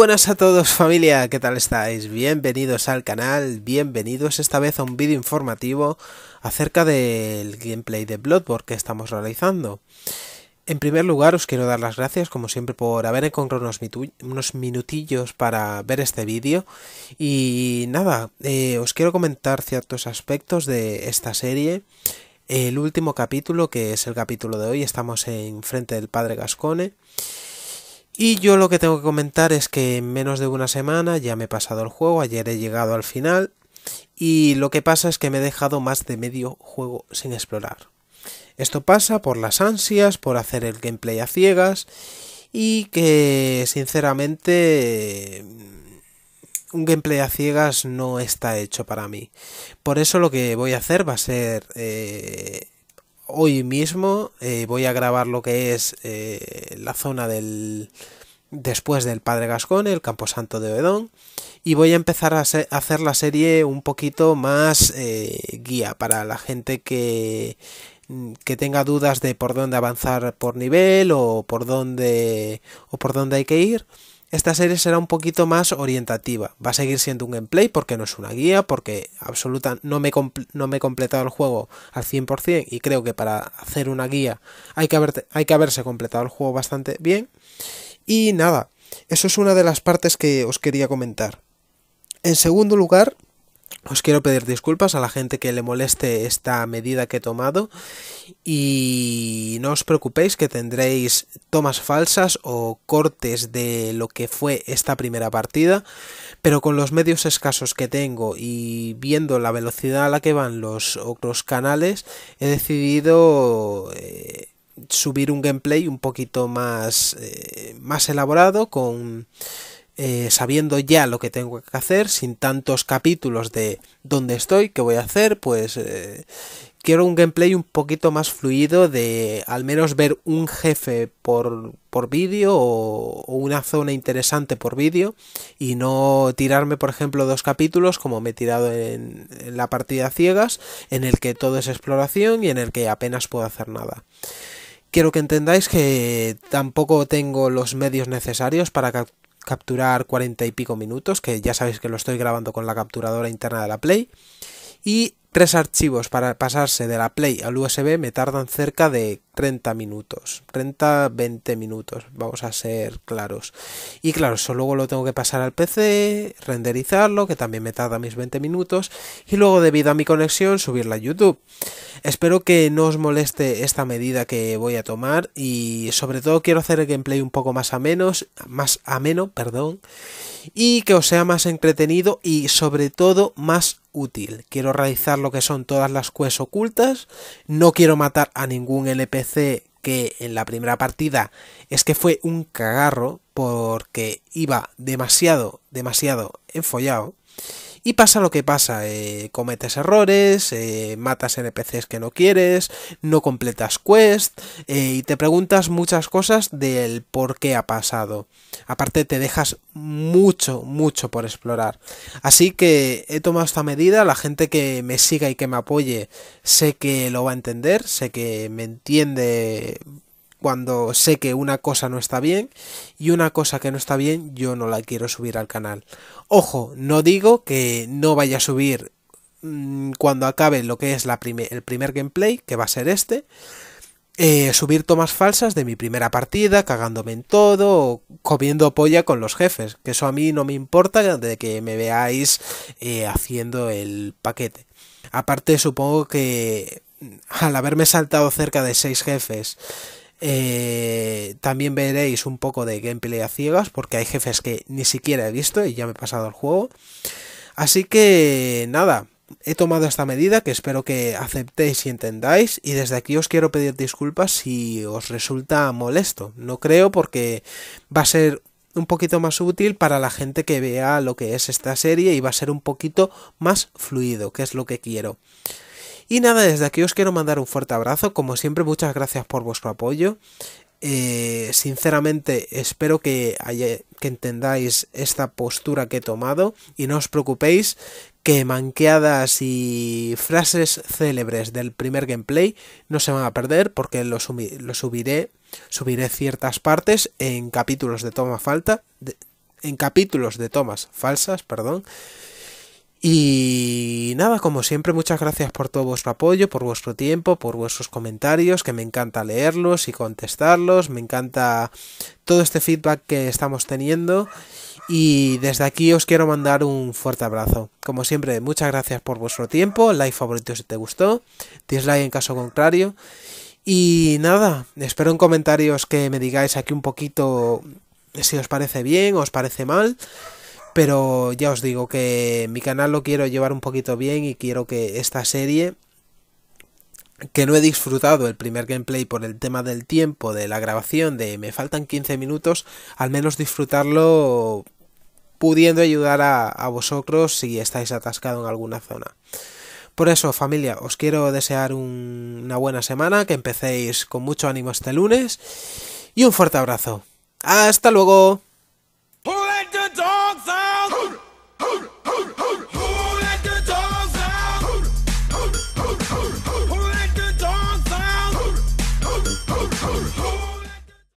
buenas a todos familia, ¿qué tal estáis? Bienvenidos al canal, bienvenidos esta vez a un vídeo informativo acerca del gameplay de Bloodborne que estamos realizando. En primer lugar os quiero dar las gracias como siempre por haber encontrado unos, minutillos para ver este vídeo y nada, eh, os quiero comentar ciertos aspectos de esta serie. El último capítulo, que es el capítulo de hoy, estamos en frente del padre Gascone y yo lo que tengo que comentar es que en menos de una semana ya me he pasado el juego, ayer he llegado al final y lo que pasa es que me he dejado más de medio juego sin explorar. Esto pasa por las ansias, por hacer el gameplay a ciegas y que sinceramente un gameplay a ciegas no está hecho para mí. Por eso lo que voy a hacer va a ser eh, hoy mismo eh, voy a grabar lo que es eh, la zona del después del Padre Gascón, el Camposanto de Oedón, y voy a empezar a, hacer la serie un poquito más eh, guía para la gente que, que tenga dudas de por dónde avanzar por nivel o por dónde o por dónde hay que ir esta serie será un poquito más orientativa. Va a seguir siendo un gameplay porque no es una guía, porque absoluta no me, he completado el juego al 100% y creo que para hacer una guía hay que, hay que haberse completado el juego bastante bien. Y nada, eso es una de las partes que os quería comentar. En segundo lugar, os quiero pedir disculpas a la gente que le moleste esta medida que he tomado y no os preocupéis que tendréis tomas falsas o cortes de lo que fue esta primera partida, pero con los medios escasos que tengo y viendo la velocidad a la que van los otros canales, he decidido eh, subir un gameplay un poquito más, eh, más elaborado con eh, sabiendo ya lo que tengo que hacer, sin tantos capítulos de dónde estoy, qué voy a hacer, pues eh, quiero un gameplay un poquito más fluido de al menos ver un jefe por, vídeo o, una zona interesante por vídeo y no tirarme por ejemplo dos capítulos como me he tirado en, en la partida ciegas en el que todo es exploración y en el que apenas puedo hacer nada. Quiero que entendáis que tampoco tengo los medios necesarios para, capturar cuarenta y pico minutos, que ya sabéis que lo estoy grabando con la capturadora interna de la Play. Y tres archivos para pasarse de la Play al USB me tardan cerca de 30 minutos, 30-20 minutos, vamos a ser claros. Y claro, eso luego lo tengo que pasar al PC, renderizarlo, que también me tarda mis 20 minutos, y luego debido a mi conexión subirla a YouTube. Espero que no os moleste esta medida que voy a tomar y sobre todo quiero hacer el gameplay un poco más ameno, más ameno, perdón, y que os sea más entretenido y sobre todo más útil. Quiero realizar lo que son todas las quests ocultas, no quiero matar a ningún NPC que en la primera partida es que fue un cagarro porque iba demasiado, demasiado enfollado. Y pasa lo que pasa, eh, cometes errores, eh, matas NPCs que no quieres, no completas quest eh, y te preguntas muchas cosas del por qué ha pasado. Aparte te dejas mucho, mucho por explorar. Así que he tomado esta medida, la gente que me siga y que me apoye sé que lo va a entender, sé que me entiende cuando sé que una cosa no está bien y una cosa que no está bien yo no la quiero subir al canal. Ojo, no digo que no vaya a subir mm, cuando acabe lo que es el primer gameplay, que va a ser este. Eh, subir tomas falsas de mi primera partida, cagándome en todo, comiendo polla con los jefes, que eso a mí no me importa de que me veáis eh, haciendo el paquete. Aparte, supongo que mm, al haberme saltado cerca de seis jefes eh, también veréis un poco de gameplay a ciegas porque hay jefes que ni siquiera he visto y ya me he pasado el juego. Así que nada, he tomado esta medida que espero que aceptéis y entendáis y desde aquí os quiero pedir disculpas si os resulta molesto. No creo porque va a ser un poquito más útil para la gente que vea lo que es esta serie y va a ser un poquito más fluido, que es lo que quiero. Y nada, desde aquí os quiero mandar un fuerte abrazo. Como siempre, muchas gracias por vuestro apoyo. Eh, sinceramente, espero que, entendáis esta postura que he tomado y no os preocupéis que manqueadas y frases célebres del primer gameplay no se van a perder porque lo, subiré, subiré ciertas partes en capítulos de toma falta, en capítulos de tomas falsas, perdón. Y nada, como siempre, muchas gracias por todo vuestro apoyo, por vuestro tiempo, por vuestros comentarios, que me encanta leerlos y contestarlos, me encanta todo este feedback que estamos teniendo. Y desde aquí os quiero mandar un fuerte abrazo. Como siempre, muchas gracias por vuestro tiempo, like favorito si te gustó, dislike en caso contrario. Y nada, espero en comentarios que me digáis aquí un poquito si os parece bien, o os parece mal. Pero ya os digo que mi canal lo quiero llevar un poquito bien y quiero que esta serie, que no he disfrutado el primer gameplay por el tema del tiempo, de la grabación, de me faltan 15 minutos, al menos disfrutarlo pudiendo ayudar a, a vosotros si estáis atascado en alguna zona. Por eso, familia, os quiero desear una buena semana, que empecéis con mucho ánimo este lunes y un fuerte abrazo. ¡Hasta luego!